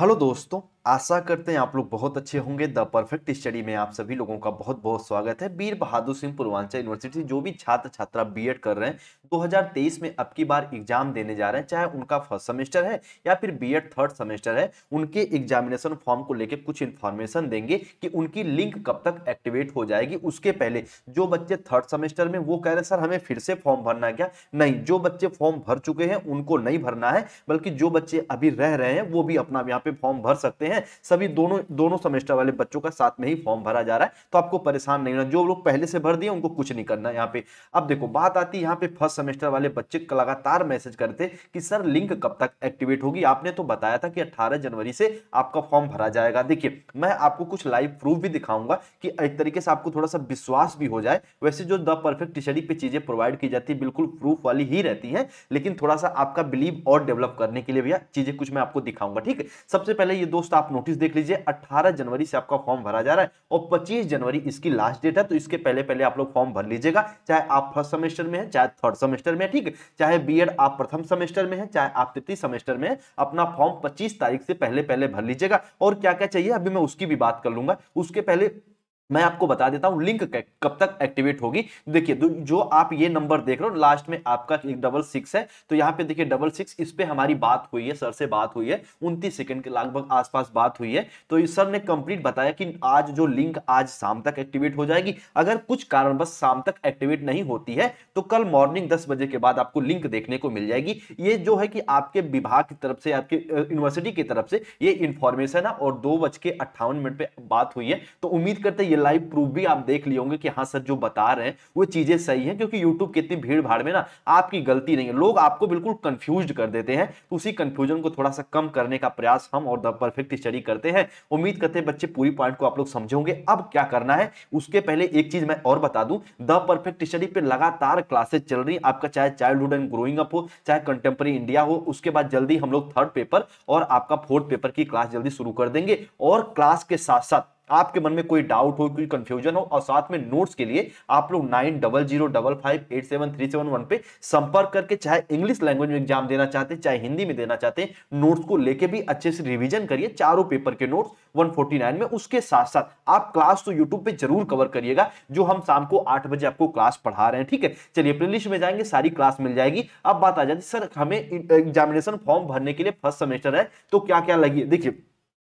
hello दोस्तों आशा करते हैं आप लोग बहुत अच्छे होंगे द परफेक्ट स्टडी में आप सभी लोगों का बहुत बहुत स्वागत है वीर बहादुर सिंह पूर्वांचल यूनिवर्सिटी जो भी छात्र छात्रा बीएड कर रहे हैं 2023 में अब की बार एग्जाम देने जा रहे हैं चाहे उनका फर्स्ट सेमेस्टर है या फिर बीएड थर्ड सेमेस्टर है उनके एग्जामिनेशन फॉर्म को लेकर कुछ इन्फॉर्मेशन देंगे कि उनकी लिंक कब तक एक्टिवेट हो जाएगी उसके पहले जो बच्चे थर्ड सेमेस्टर में वो कह रहे सर हमें फिर से फॉर्म भरना है क्या नहीं जो बच्चे फॉर्म भर चुके हैं उनको नहीं भरना है बल्कि जो बच्चे अभी रह रहे हैं वो भी अपना यहाँ पे फॉर्म भर सकते हैं हैं सभी दोनों दोनों सेमेस्टर वाले बच्चों का साथ में ही फॉर्म भरा जा रहा है तो आपको परेशान नहीं होना जो लोग पहले से भर दिए उनको कुछ नहीं करना यहाँ पे अब देखो बात आती है यहाँ पे फर्स्ट सेमेस्टर वाले बच्चे लगातार मैसेज करते कि सर लिंक कब तक एक्टिवेट होगी आपने तो बताया था कि अट्ठारह जनवरी से आपका फॉर्म भरा जाएगा देखिए मैं आपको कुछ लाइव प्रूफ भी दिखाऊंगा कि एक तरीके से आपको थोड़ा सा विश्वास भी हो जाए वैसे जो द परफेक्ट स्टडी पे चीजें प्रोवाइड की जाती है बिल्कुल प्रूफ वाली ही रहती है लेकिन थोड़ा सा आपका बिलीव और डेवलप करने के लिए भैया चीजें कुछ मैं आपको दिखाऊंगा ठीक है सबसे पहले ये दोस्त आप नोटिस देख लीजिए 18 जनवरी से आपका फॉर्म भरा जा रहा है और 25 जनवरी इसकी लास्ट डेट है तो इसके पहले पहले आप लोग फॉर्म भर लीजिएगा चाहे आप फर्स्ट सेमेस्टर में है चाहे थर्ड सेमेस्टर में ठीक चाहे बी आप प्रथम सेमेस्टर में है चाहे आप तृतीय सेमेस्टर में अपना फॉर्म पच्चीस तारीख से पहले पहले भर लीजिएगा और क्या क्या चाहिए अभी मैं उसकी भी बात कर लूंगा उसके पहले मैं आपको बता देता हूं लिंक कब तक एक्टिवेट होगी देखिए जो आप ये नंबर देख रहे हो लास्ट में आपका एक डबल सिक्स है तो यहाँ पे देखिए डबल सिक्स इस पे हमारी बात हुई है सर से बात हुई है उनतीस सेकंड के लगभग आसपास बात हुई है तो इस सर ने कंप्लीट बताया कि आज जो लिंक आज शाम तक एक्टिवेट हो जाएगी अगर कुछ बस शाम तक एक्टिवेट नहीं होती है तो कल मॉर्निंग दस बजे के बाद आपको लिंक देखने को मिल जाएगी ये जो है कि आपके विभाग की तरफ से आपके यूनिवर्सिटी की तरफ से ये इंफॉर्मेशन है और दो बज के अट्ठावन मिनट पे बात हुई है तो उम्मीद करते ये लाइव प्रूफ भी आप देख लिए होंगे कि हाँ सर जो बता रहे हैं वो चीजें सही है क्योंकि यूट्यूब कितनी भीड़ भाड़ में ना आपकी गलती नहीं है लोग आपको बिल्कुल कंफ्यूज कर देते हैं तो उसी कंफ्यूजन को थोड़ा सा कम करने का प्रयास हम और द परफेक्ट स्टडी करते हैं उम्मीद करते हैं बच्चे पूरी पॉइंट को आप लोग समझोगे अब क्या करना है उसके पहले एक चीज मैं और बता दूं द परफेक्ट स्टडी पे लगातार क्लासेस चल रही आपका चाहे चाइल्डहुड एंड ग्रोइंग अप हो चाहे कंटेम्प्रेरी इंडिया हो उसके बाद जल्दी हम लोग थर्ड पेपर और आपका फोर्थ पेपर की क्लास जल्दी शुरू कर देंगे और क्लास के साथ साथ आपके मन में कोई डाउट हो कोई कंफ्यूजन हो और साथ में नोट्स के लिए आप लोग nine double zero double five eight seven three seven one पे संपर्क करके चाहे इंग्लिश लैंग्वेज में एग्जाम देना चाहते हैं चाहे हिंदी में देना चाहते हैं नोट्स को लेके भी अच्छे से रिविजन करिए चारों पेपर के नोट्स 149 में उसके साथ साथ आप क्लास तो यूट्यूब पे जरूर कवर करिएगा जो हम शाम को आठ बजे आपको क्लास पढ़ा रहे हैं ठीक है चलिए प्लेलिस्ट में जाएंगे सारी क्लास मिल जाएगी अब बात आ जाती सर हमें एग्जामिनेशन फॉर्म भरने के लिए फर्स्ट सेमेस्टर है तो क्या क्या लगी देखिए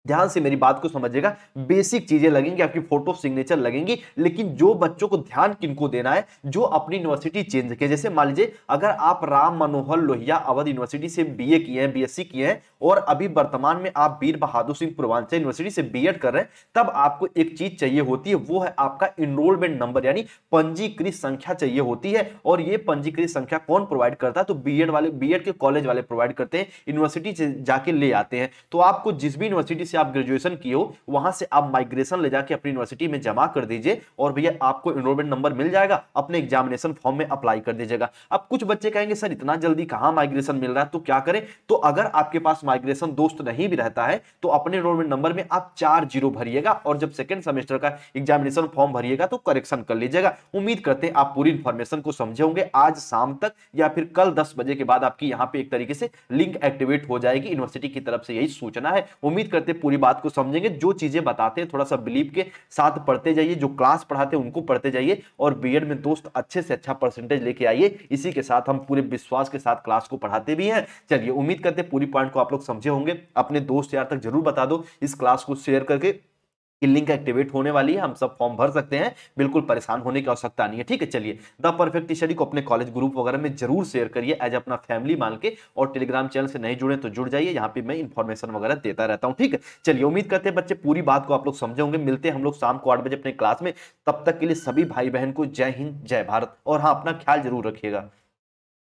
ध्यान से मेरी बात को समझिएगा बेसिक चीजें लगेंगी आपकी फोटो सिग्नेचर लगेंगी लेकिन जो बच्चों को ध्यान किनको देना है जो अपनी यूनिवर्सिटी चेंज के जैसे मान लीजिए अगर आप राम मनोहर लोहिया अवध यूनिवर्सिटी से बीए किए हैं बीएससी किए हैं और अभी वर्तमान में आप वीर बहादुर सिंह पूर्वांचल यूनिवर्सिटी से एड कर रहे हैं तब आपको एक चीज चाहिए होती है वो है आपका इनरोलमेंट नंबर यानी पंजीकृत संख्या चाहिए होती है और ये पंजीकृत संख्या कौन प्रोवाइड करता है तो एड वाले एड के कॉलेज वाले प्रोवाइड करते हैं यूनिवर्सिटी से जाके ले आते हैं तो आपको जिस भी यूनिवर्सिटी से आप ग्रेजुएशन किए हो वहां से आप माइग्रेशन ले जाके अपनी यूनिवर्सिटी में जमा कर दीजिए और भैया आपको इनरोलमेंट नंबर मिल जाएगा अपने एग्जामिनेशन फॉर्म में अप्लाई कर दीजिएगा अब कुछ बच्चे कहेंगे सर इतना जल्दी कहाँ माइग्रेशन मिल रहा है तो क्या करें तो अगर आपके पास माइग्रेशन दोस्त नहीं भी रहता है तो अपने इनरोलमेंट नंबर में आप चार जीरो भरिएगा और जब सेकेंड सेमेस्टर का एग्जामिनेशन फॉर्म भरिएगा तो करेक्शन कर लीजिएगा उम्मीद करते हैं आप पूरी इन्फॉर्मेशन को समझे होंगे आज शाम तक या फिर कल दस बजे के बाद आपकी यहाँ पे एक तरीके से लिंक एक्टिवेट हो जाएगी यूनिवर्सिटी की तरफ से यही सूचना है उम्मीद करते पूरी बात को समझेंगे जो चीजें बताते हैं थोड़ा सा बिलीव के साथ पढ़ते जाइए जो क्लास पढ़ाते हैं उनको पढ़ते जाइए और बी में दोस्त अच्छे से अच्छा परसेंटेज लेके आइए इसी के साथ हम पूरे विश्वास के साथ क्लास को पढ़ाते भी हैं चलिए उम्मीद करते पूरी पॉइंट को आप लोग समझे होंगे अपने दोस्त यार तक जरूर बता दो इस क्लास को शेयर करके कि लिंक एक्टिवेट होने वाली है हम सब फॉर्म भर सकते हैं बिल्कुल परेशान होने की आवश्यकता नहीं है ठीक है चलिए द परफेक्ट स्टडी को अपने कॉलेज ग्रुप वगैरह में जरूर शेयर करिए एज अपना फैमिली मान के और टेलीग्राम चैनल से नहीं जुड़े तो जुड़ जाइए यहाँ पे मैं इन्फॉर्मेशन वगैरह देता रहता हूँ ठीक है चलिए उम्मीद करते हैं बच्चे पूरी बात को आप लोग समझे होंगे मिलते हैं हम लोग शाम को आठ बजे अपने क्लास में तब तक के लिए सभी भाई बहन को जय हिंद जय भारत और हाँ अपना ख्याल जरूर रखिएगा